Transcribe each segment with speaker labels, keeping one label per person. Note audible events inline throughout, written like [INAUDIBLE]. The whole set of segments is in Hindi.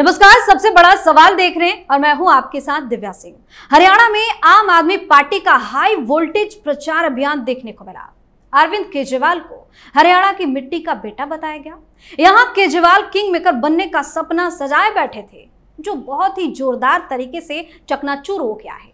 Speaker 1: नमस्कार सबसे बड़ा सवाल देख रहे हैं और मैं हूं आपके साथ दिव्या सिंह हरियाणा में आम आदमी पार्टी का हाई वोल्टेज प्रचार अभियान देखने को मिला अरविंद केजरीवाल को हरियाणा की मिट्टी का बेटा बताया गया यहां केजरीवाल किंग मेकर बनने का सपना सजाए बैठे थे जो बहुत ही जोरदार तरीके से चकनाचूर हो गया है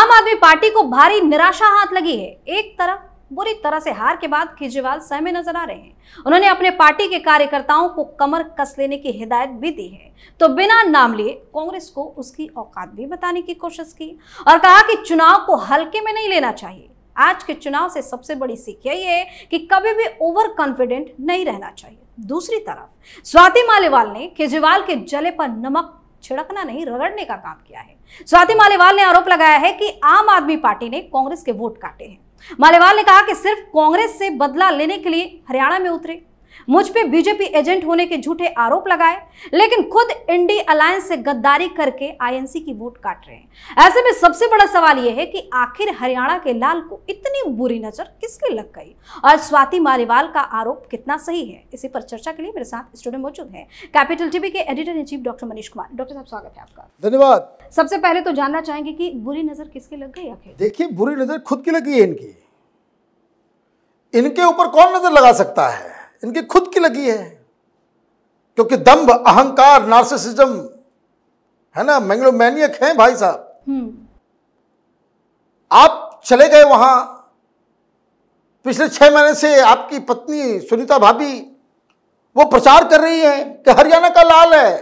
Speaker 1: आम आदमी पार्टी को भारी निराशा हाथ लगी है एक तरफ बुरी तरह से हार के बाद केजरीवाल सहमे नजर आ रहे हैं उन्होंने अपने पार्टी के कार्यकर्ताओं को कमर कस लेने की हिदायत भी दी है तो बिना नाम लिए कांग्रेस को उसकी औकात भी बताने की कोशिश की और कहा कि चुनाव को हल्के में नहीं लेना चाहिए आज के चुनाव से सबसे बड़ी सीख यही है कि कभी भी ओवर कॉन्फिडेंट नहीं रहना चाहिए दूसरी तरफ स्वाति मालेवाल ने केजरीवाल के जले पर नमक छिड़कना नहीं रगड़ने का काम किया है स्वाति मालेवाल ने आरोप लगाया है कि आम आदमी पार्टी ने कांग्रेस के वोट काटे हैं मालेवाल ने कहा कि सिर्फ कांग्रेस से बदला लेने के लिए हरियाणा में उतरे मुझ पे बीजेपी एजेंट होने के झूठे आरोप लगाए लेकिन खुद इंडी अलायंस से गद्दारी करके आईएनसी की वोट काट रहे हैं ऐसे में सबसे बड़ा सवाल यह है कि आखिर हरियाणा के लाल को इतनी बुरी नजर किसके लग गई और स्वाति मालीवाल का आरोप कितना सही है इसी पर चर्चा के लिए मेरे साथ स्टूडियो मौजूद है कैपिटल टीवी के editor in chief doctor Manish Kumar doctor साहब स्वागत है आपका धन्यवाद सबसे पहले तो जानना चाहेंगे कि बुरी नजर किसके लग गई आखिर
Speaker 2: देखिए बुरी नजर खुद की लगी गई इनकी इनके ऊपर कौन नजर लगा सकता है इनकी खुद की लगी है क्योंकि दंभ अहंकार नार्सिसिज्म है ना मैंगलोमैनियक हैं भाई साहब हम्म। आप चले गए वहां पिछले छह महीने से आपकी पत्नी सुनीता भाभी वो प्रचार कर रही है कि हरियाणा का लाल है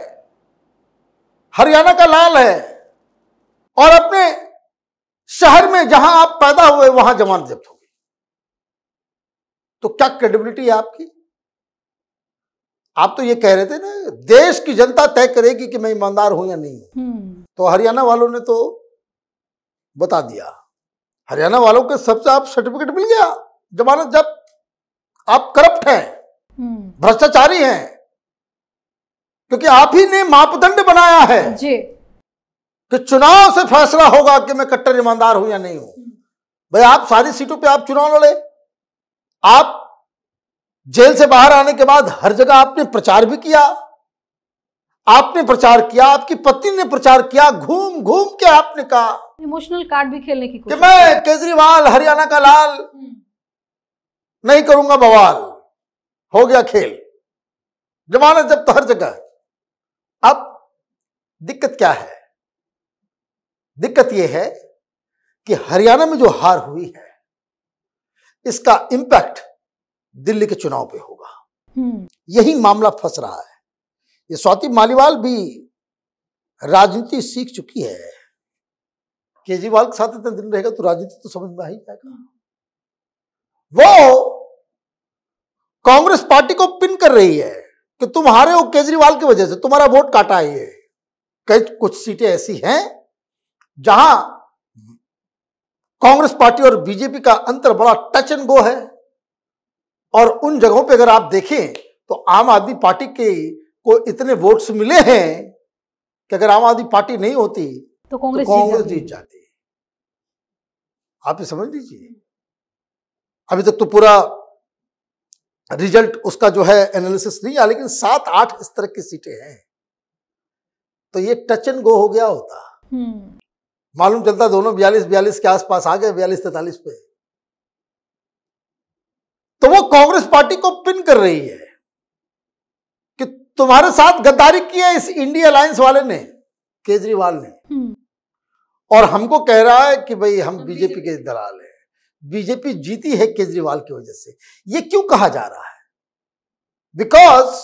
Speaker 2: हरियाणा का लाल है और अपने शहर में जहां आप पैदा हुए वहां जमानत जब्त हो गई तो क्या क्रेडिबिलिटी है आपकी आप तो ये कह रहे थे ना देश की जनता तय करेगी कि मैं ईमानदार हूं या नहीं
Speaker 1: हूं हम्म।
Speaker 2: तो हरियाणा वालों ने तो बता दिया हरियाणा वालों के सबसे आप सर्टिफिकेट मिल गया जमानत जब आप करप्ट हैं हम्म। भ्रष्टाचारी हैं क्योंकि आप ही ने मापदंड बनाया है जी कि चुनाव से फैसला होगा कि मैं कट्टर ईमानदार हूं या नहीं हूं हम्म। भाई आप सारी सीटों पे आप चुनाव लड़े आप जेल से बाहर आने के बाद हर जगह आपने प्रचार भी किया आपने प्रचार किया आपकी पत्नी ने प्रचार किया घूम घूम के आपने कहा
Speaker 1: इमोशनल कार्ड भी खेलने की कि मैं केजरीवाल हरियाणा का लाल
Speaker 2: हम्म। नहीं करूंगा बवाल हो गया खेल जमानत जब तो हर जगह अब दिक्कत क्या है दिक्कत यह है कि हरियाणा में जो हार हुई है इसका इंपैक्ट दिल्ली के चुनाव पे होगा हम्म। यही मामला फंस रहा है ये स्वाति मालीवाल भी राजनीति सीख चुकी है केजरीवाल के साथ इतना दिन रहेगा तो राजनीति तो समझ में आ ही जाएगा वो कांग्रेस पार्टी को पिन कर रही है कि तुम हारे हो केजरीवाल की वजह से तुम्हारा वोट काटा है ये कई कुछ सीटें ऐसी हैं जहां कांग्रेस पार्टी और बीजेपी का अंतर बड़ा टच एंड गो है और उन जगहों पे अगर आप देखें तो आम आदमी पार्टी के को इतने वोट्स मिले हैं कि अगर आम आदमी पार्टी नहीं होती तो कांग्रेस तो जीत जाती आप ये समझ लीजिए अभी तक तो पूरा रिजल्ट उसका जो है एनालिसिस नहीं आया लेकिन सात आठ इस तरह की सीटें हैं तो ये टच एंड गो हो गया होता हम्म। मालूम चलता दोनों बयालीस बयालीस के आसपास आ गए बयालीस तैतालीस पे तो वो कांग्रेस पार्टी को पिन कर रही है कि तुम्हारे साथ गद्दारी की है इस इंडिया अलायंस वाले ने केजरीवाल ने हम्म। और हमको कह रहा है कि भाई हम तो बीजेपी के दलाल हैं बीजेपी जीती है केजरीवाल की वजह से ये क्यों कहा जा रहा है बिकॉज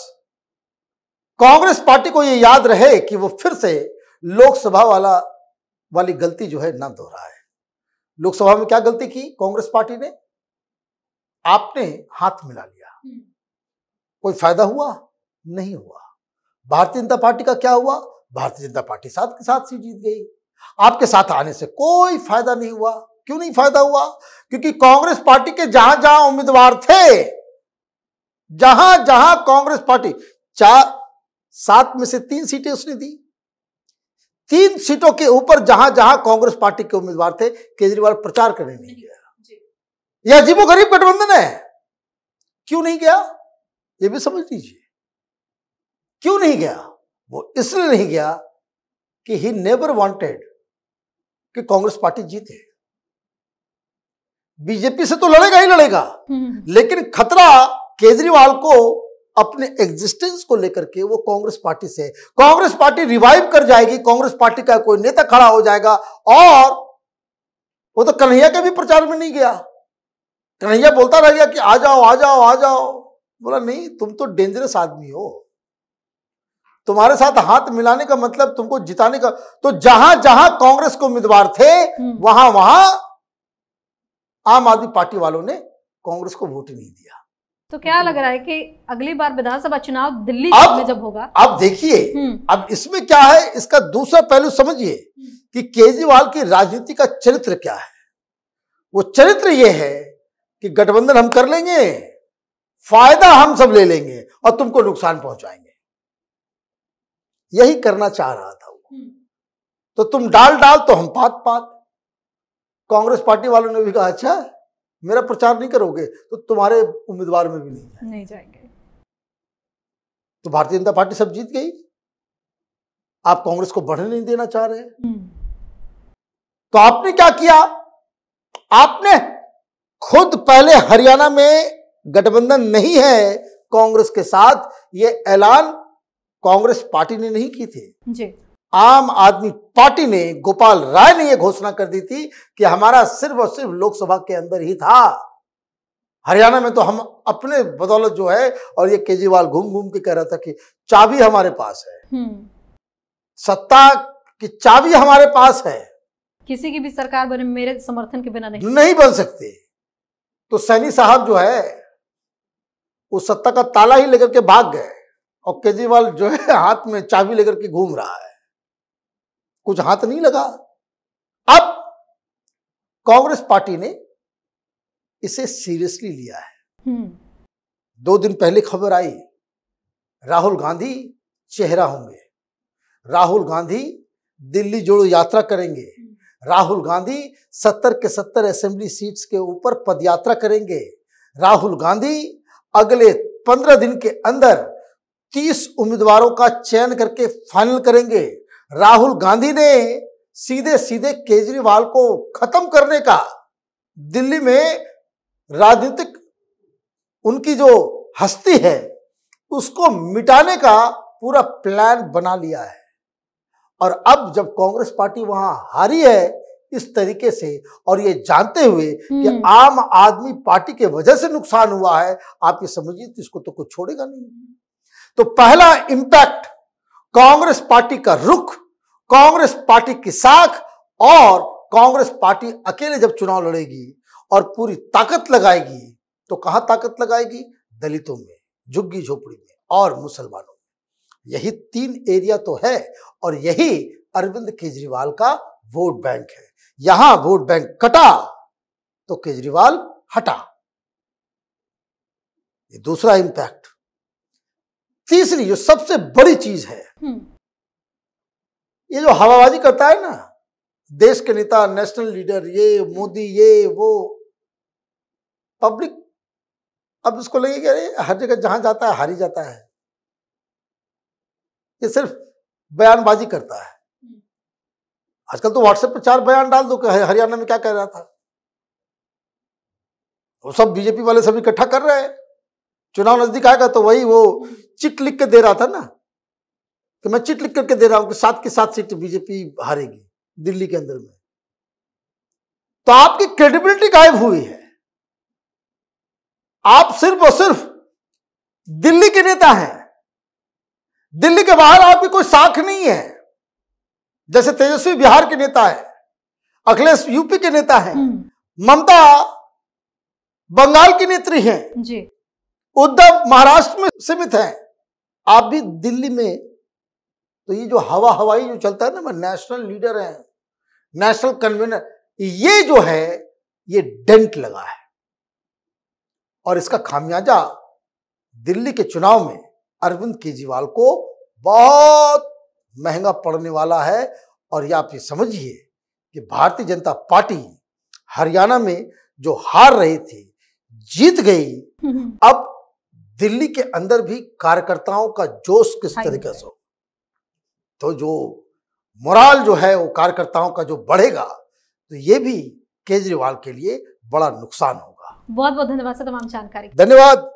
Speaker 2: कांग्रेस पार्टी को ये याद रहे कि वो फिर से लोकसभा वाला वाली गलती जो है ना दोहरा है लोकसभा में क्या गलती की कांग्रेस पार्टी ने आपने हाथ मिला लिया हम्म। कोई फायदा हुआ नहीं हुआ भारतीय जनता पार्टी का क्या हुआ भारतीय जनता पार्टी साथ के साथ सीट जीत गई आपके साथ आने से कोई फायदा नहीं हुआ क्यों नहीं फायदा हुआ क्योंकि कांग्रेस पार्टी के जहां जहां उम्मीदवार थे जहां जहां कांग्रेस पार्टी चार सात में से तीन सीटें उसने दी तीन सीटों के ऊपर जहां जहां कांग्रेस पार्टी के उम्मीदवार थे केजरीवाल प्रचार करने नहीं गया जी अजीबो गरीब गठबंधन है क्यों नहीं गया ये भी समझ लीजिए क्यों नहीं गया वो इसलिए नहीं गया कि ही नेवर वांटेड कि कांग्रेस पार्टी जीते बीजेपी से तो लड़ेगा ही लड़ेगा हम्म। लेकिन खतरा केजरीवाल को अपने एग्जिस्टेंस को लेकर के वो कांग्रेस पार्टी से कांग्रेस पार्टी रिवाइव कर जाएगी कांग्रेस पार्टी का कोई नेता खड़ा हो जाएगा और वो तो कन्हैया के भी प्रचार में नहीं गया कन्हैया तो बोलता रह गया कि आ जाओ आ जाओ आ जाओ बोला नहीं तुम तो डेंजरस आदमी हो तुम्हारे साथ हाथ मिलाने का मतलब तुमको जिताने का तो जहां जहां कांग्रेस के उम्मीदवार थे वहां हम्म। वहां आम आदमी पार्टी वालों ने कांग्रेस को वोट नहीं दिया
Speaker 1: तो क्या लग रहा है कि अगली बार विधानसभा चुनाव
Speaker 2: दिल्ली अब, में जब होगा आप देखिए हम्म। अब इसमें क्या है इसका दूसरा पहलू समझिए हम्म। कि केजरीवाल की राजनीति का चरित्र क्या है वो चरित्र ये है कि गठबंधन हम कर लेंगे फायदा हम सब ले लेंगे और तुमको नुकसान पहुंचाएंगे यही करना चाह रहा था वो हम्म। तो तुम डाल डाल तो हम पात पात कांग्रेस पार्टी वालों ने भी कहा अच्छा मेरा प्रचार नहीं करोगे तो तुम्हारे उम्मीदवार में भी
Speaker 1: नहीं नहीं जाएंगे
Speaker 2: तो भारतीय जनता पार्टी सब जीत गई आप कांग्रेस को बढ़ने नहीं देना चाह रहे हम्म। तो आपने क्या किया आपने खुद पहले हरियाणा में गठबंधन नहीं है कांग्रेस के साथ ये ऐलान कांग्रेस पार्टी ने नहीं की थी जी आम आदमी पार्टी ने गोपाल राय ने यह घोषणा कर दी थी कि हमारा सिर्फ और सिर्फ लोकसभा के अंदर ही था हरियाणा में तो हम अपने बदौलत जो है और ये केजरीवाल घूम घूम के कह रहा था कि चाबी हमारे पास है हम्म। सत्ता की चाबी हमारे पास है
Speaker 1: किसी की भी सरकार बने मेरे समर्थन के बिना नहीं नहीं बन
Speaker 2: सकती तो सैनी साहब जो है वो सत्ता का ताला ही लेकर के भाग गए और केजरीवाल जो है [LAUGHS] हाथ में चाबी लेकर के घूम रहा है कुछ हाथ नहीं लगा अब कांग्रेस पार्टी ने इसे सीरियसली लिया है हम्म। दो दिन पहले खबर आई राहुल गांधी चेहरा होंगे राहुल गांधी दिल्ली जोड़ो यात्रा करेंगे राहुल गांधी सत्तर के सत्तर असेंबली सीट्स के ऊपर पदयात्रा करेंगे राहुल गांधी अगले पंद्रह दिन के अंदर तीस उम्मीदवारों का चयन करके फाइनल करेंगे राहुल गांधी ने सीधे सीधे केजरीवाल को खत्म करने का दिल्ली में राजनीतिक उनकी जो हस्ती है उसको मिटाने का पूरा प्लान बना लिया है और अब जब कांग्रेस पार्टी वहां हारी है इस तरीके से और ये जानते हुए कि हम्म। आम आदमी पार्टी के वजह से नुकसान हुआ है आप ये समझिए तो इसको तो कुछ छोड़ेगा नहीं तो पहला इंपैक्ट कांग्रेस पार्टी का रुख कांग्रेस पार्टी की साख और कांग्रेस पार्टी अकेले जब चुनाव लड़ेगी और पूरी ताकत लगाएगी तो कहां ताकत लगाएगी दलितों में झुग्गी झोपड़ी में और मुसलमानों यही तीन एरिया तो है और यही अरविंद केजरीवाल का वोट बैंक है यहां वोट बैंक कटा तो केजरीवाल हटा ये दूसरा इम्पैक्ट तीसरी जो सबसे बड़ी चीज है हम्म। ये जो हवाबाजी करता है ना देश के नेता नेशनल लीडर ये मोदी ये वो पब्लिक अब इसको लगे कि अरे हर जगह जहां जाता है हार ही जाता है ये सिर्फ बयानबाजी करता है हम्म। आजकल तो व्हाट्सएप पर चार बयान डाल दो हरियाणा में क्या कह रहा था वो सब बीजेपी वाले सब इकट्ठा कर रहे हैं चुनाव नजदीक आएगा तो वही वो चिट लिख के दे रहा था ना कि मैं चिट लिख करके दे रहा हूं कि सात की सात सीट बीजेपी हारेगी दिल्ली के अंदर में तो आपकी क्रेडिबिलिटी गायब हुई है आप सिर्फ और सिर्फ दिल्ली के नेता हैं दिल्ली के बाहर आपकी कोई साख नहीं है जैसे तेजस्वी बिहार के नेता है अखिलेश यूपी के नेता है हम्म। ममता बंगाल की नेत्री है उद्धव महाराष्ट्र में सीमित है आप भी दिल्ली में तो ये जो हवा हवाई जो चलता है ना मैं नेशनल लीडर है नेशनल कन्वीनर ये जो है ये डेंट लगा है और इसका खामियाजा दिल्ली के चुनाव में अरविंद केजरीवाल को बहुत महंगा पड़ने वाला है और ये आप ये समझिए कि भारतीय जनता पार्टी हरियाणा में जो हार रही थी जीत गई हम्म। अब दिल्ली के अंदर भी कार्यकर्ताओं का जोश किस तरीके से हो तो जो मोराल जो है वो कार्यकर्ताओं का जो बढ़ेगा तो ये भी केजरीवाल के लिए बड़ा नुकसान होगा
Speaker 1: बहुत बहुत धन्यवाद तमाम जानकारी धन्यवाद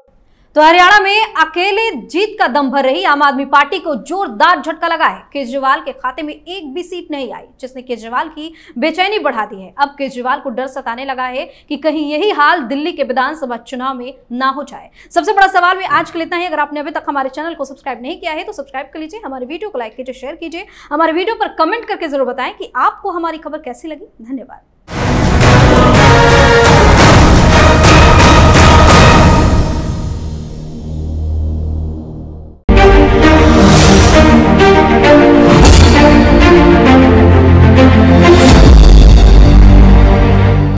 Speaker 1: तो हरियाणा में अकेले जीत का दम भर रही आम आदमी पार्टी को जोरदार झटका लगा है केजरीवाल के खाते में एक भी सीट नहीं आई जिसने केजरीवाल की बेचैनी बढ़ा दी है अब केजरीवाल को डर सताने लगा है कि कहीं यही हाल दिल्ली के विधानसभा चुनाव में ना हो जाए सबसे बड़ा सवाल में आज के लेता है अगर आपने अभी तक हमारे चैनल को सब्सक्राइब नहीं किया है तो सब्सक्राइब कर लीजिए हमारे वीडियो को लाइक कीजिए शेयर कीजिए हमारे वीडियो पर कमेंट करके जरूर बताएं कि आपको हमारी खबर कैसी लगी धन्यवाद